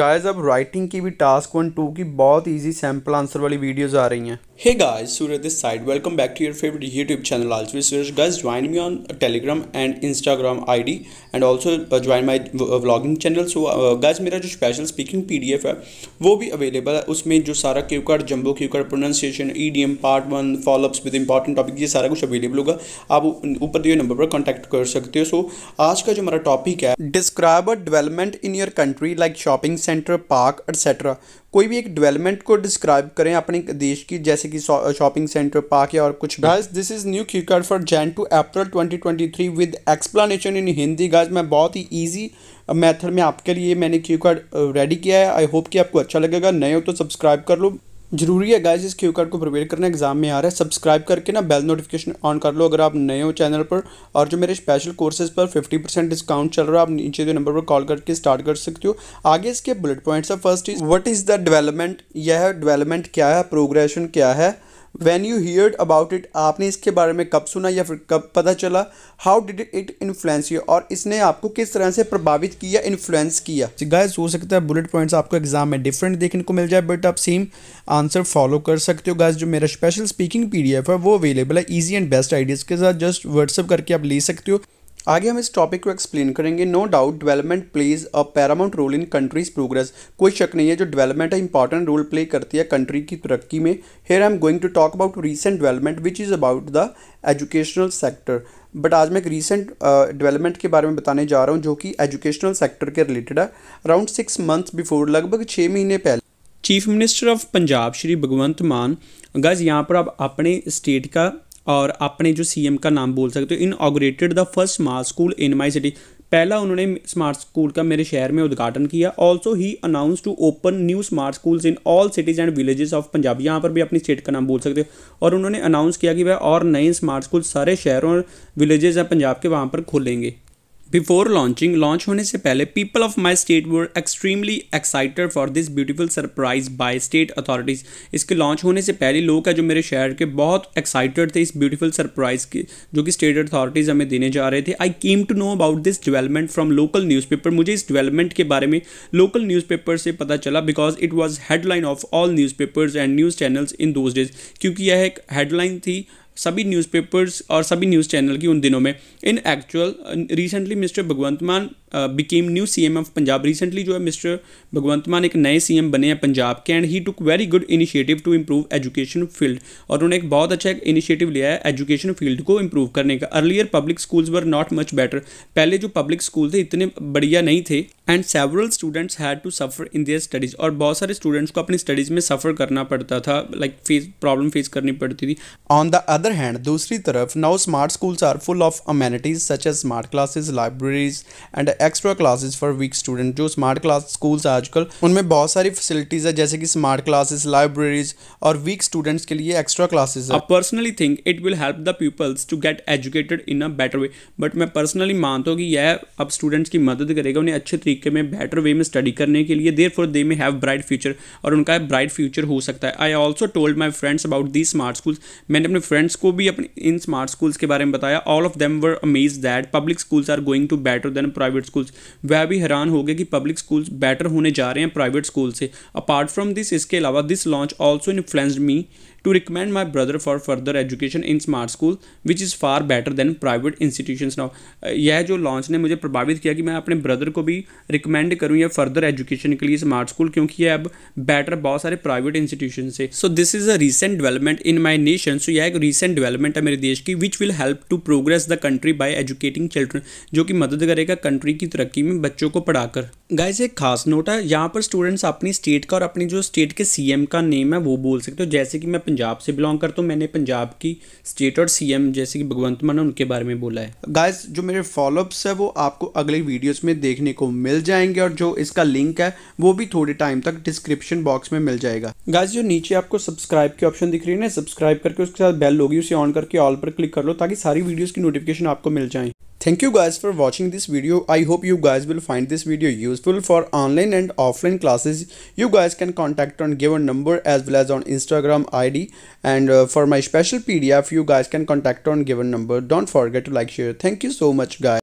Guys अब writing की भी टास्क वन टू की बहुत इजी सैम्पल आंसर वाली वीडियोस आ रही हैं hey guys Suraj this side welcome back to your favourite YouTube channel also Suraj guys join me on Telegram and Instagram ID and also join my vlogging channel so guys मेरा जो special speaking P है वो भी available है उसमें जो सारा Q card jumbo Q card pronunciation E part one followups with important topic ये सारा कुछ अवेलेबल होगा आप ऊपर दिए नंबर पर कॉन्टैक्ट कर सकते हो सो so, आज का जो हमारा टॉपिक है describe a development in your country like shopping centre park etcetera कोई भी एक डेवलपमेंट को डिस्क्राइब करें अपने देश की जैसे कि शॉपिंग सेंटर पार्क या और कुछ guys this is new Q card for Jan to April 2023 with explanation in Hindi guys मैं बहुत ही ईजी मेथड uh, में आपके लिए मैंने क्यू कार्ड रेडी किया है आई होप कि आपको अच्छा लगेगा नए हो तो सब्सक्राइब कर लो जरूरी है गाइज इस क्यू कार्ड को प्रिपेयर करना एग्जाम में आ रहा है सब्सक्राइब करके ना बेल नोटिफिकेशन ऑन कर लो अगर आप नए हो चैनल पर और जो मेरे स्पेशल कोर्सेज पर 50 परसेंट डिस्काउंट चल रहा है आप नीचे दो नंबर पर कॉल करके स्टार्ट कर सकते हो आगे इसके बुलेट पॉइंट्स है first is what is the development यह डेवलपमेंट क्या है प्रोग्रेशन क्या है when you heard about it आपने इसके बारे में कब सुना या फिर कब पता चला how did it influence you और इसने आपको किस तरह से प्रभावित किया इन्फ्लुएंस किया गाइस हो सकता है बुलेट पॉइंट्स आपको एग्जाम में डिफरेंट देखने को मिल जाए बट आप सेम आंसर फॉलो कर सकते हो गाइस जो मेरा स्पेशल स्पीकिंग पी है वो अवेलेबल है ईजी एंड बेस्ट आइडियाज़ के साथ जस्ट व्हाट्सअप करके आप ले सकते हो आगे हम इस टॉपिक को एक्सप्लेन करेंगे no doubt development plays a paramount role in country's progress कोई शक नहीं है जो डेवलपमेंट है इंपॉर्टेंट रोल प्ले करती है कंट्री की तरक्की में here I am going to talk about recent development which is about the educational sector but आज मैं एक रीसेंट डेवलपमेंट के बारे में बताने जा रहा हूँ जो कि एजुकेशनल सेक्टर के रिलेटेड है अराउंड सिक्स मंथ्स बिफोर लगभग छः महीने पहले chief minister of Punjab Shri Bhagwant Mann गज यहाँ पर आप अपने स्टेट का और अपने जो एम का नाम बोल सकते हो inaugurated the first smart school in my city पहला उन्होंने स्मार्ट स्कूल का मेरे शहर में उद्घाटन किया also he announce to open new smart schools in all cities and villages of Punjab यहाँ पर भी अपनी स्टेट का नाम बोल सकते हो और उन्होंने अनाउंस किया कि वह और नए स्मार्ट स्कूल सारे शहरों और विलेजेस हैं पंजाब के वहाँ पर खोलेंगे बिफोर लॉन्चिंग लॉन्च होने से पहले people of my state were extremely excited for this beautiful surprise by state authorities इसके लॉन्च होने से पहले लोग हैं जो मेरे शहर के बहुत एक्साइटेड थे इस ब्यूटीफुल सरप्राइज़ के जो कि स्टेट अथॉरिटीज़ हमें देने जा रहे थे I came to know about this development from local newspaper मुझे इस डिवेलपमेंट के बारे में लोकल न्यूज़पेपर से पता चला because it was headline of all newspapers and news channels in those days क्योंकि यह एक हेडलाइन थी सभी न्यूज़पेपर्स और सभी न्यूज़ चैनल की उन दिनों में in actual recently mister Bhagwant Mann became new C M of Punjab recently जो है मिस्टर भगवंत मान एक नए सी एम बने हैं पंजाब के and he took very good initiative to improve education field और उन्होंने एक बहुत अच्छा एक इनिशिएटिव लिया है एजुकेशन फील्ड को इम्प्रूव करने का earlier public schools were not much better पहले जो पब्लिक स्कूल थे इतने बढ़िया नहीं थे and several students had to suffer in their studies और बहुत सारे स्टूडेंट्स को अपनी स्टडीज़ में सफ़र करना पड़ता था लाइक फेस प्रॉब्लम फेस करनी पड़ती थी ऑन द अदर हैंड दूसरी तरफ now smart schools are full of amenities such as smart classes libraries and extra classes for weak student जो स्मार्ट क्लास स्कूल्स हैं आजकल उनमें बहुत सारी फैसिलिटीज़ है जैसे कि स्मार्ट क्लासेस लाइब्रेरीज और वीक स्टूडेंट्स के लिए एक्स्ट्रा क्लासेस है personally think it will help the peoples to get educated in a better way but मैं पर्सनली मानता हूँ कि यह अब स्टूडेंट्स की मदद करेगा उन्हें अच्छे तरीके में बेटर वे में स्टडी करने के लिए therefore they may have bright future और उनका ब्राइट फ्यूचर हो सकता है I also told my friends about the smart schools मैंने अपने फ्रेंड्स को भी अपने इन स्मार्ट स्कूल्स के बारे में बताया all of them were amaze that public schools are going to better than private schools वह भी हैरान हो गए कि पब्लिक स्कूल्स बेटर होने जा रहे हैं प्राइवेट स्कूल से अपार्ट फ्रॉम दिस इसके अलावा this launch also influenced me to recommend my brother for further education in smart school which is far better than private institution now यह जो launch ने मुझे प्रभावित किया कि मैं अपने ब्रदर को भी रिकमेंड करूँ या फर्दर एजुकेशन के लिए स्मार्ट स्कूल क्योंकि यह अब बेटर बहुत सारे प्राइवेट इंस्टीट्यूशन से so this is a recent development in my nation so यह एक रीसेंट डेवलपमेंट है मेरे देश की which will help to progress the country by educating children जो कि मदद करेगा कंट्री की तरक्की में बच्चों को पढ़ाकर गाइज एक खास नोट है यहाँ पर स्टूडेंट्स अपनी स्टेट का और अपनी जो स्टेट के सीएम का नेम है वो बोल सकते हो जैसे कि मैं पंजाब से बिलोंग करता हूँ मैंने पंजाब की स्टेट और सीएम जैसे कि भगवंत मान उनके बारे में बोला है गाइज जो मेरे फॉलोअप्स है वो आपको अगले वीडियोस में देखने को मिल जाएंगे और जो इसका लिंक है वो भी थोड़े टाइम तक डिस्क्रिप्शन बॉक्स में मिल जाएगा गाइज जो नीचे आपको सब्सक्राइब की ऑप्शन दिख रही है ना सब्सक्राइब करके उसके साथ बेल होगी उसे ऑन करके ऑल पर क्लिक कर लो ताकि सारी वीडियोज़ की नोटिफिकेशन आपको मिल जाए Thank you guys for watching this video. I hope you guys will find this video useful for online and offline classes. You guys can contact on given number as well as on Instagram ID. And uh, for my special PDF, you guys can contact on given number. Don't forget to like share. Thank you so much guys.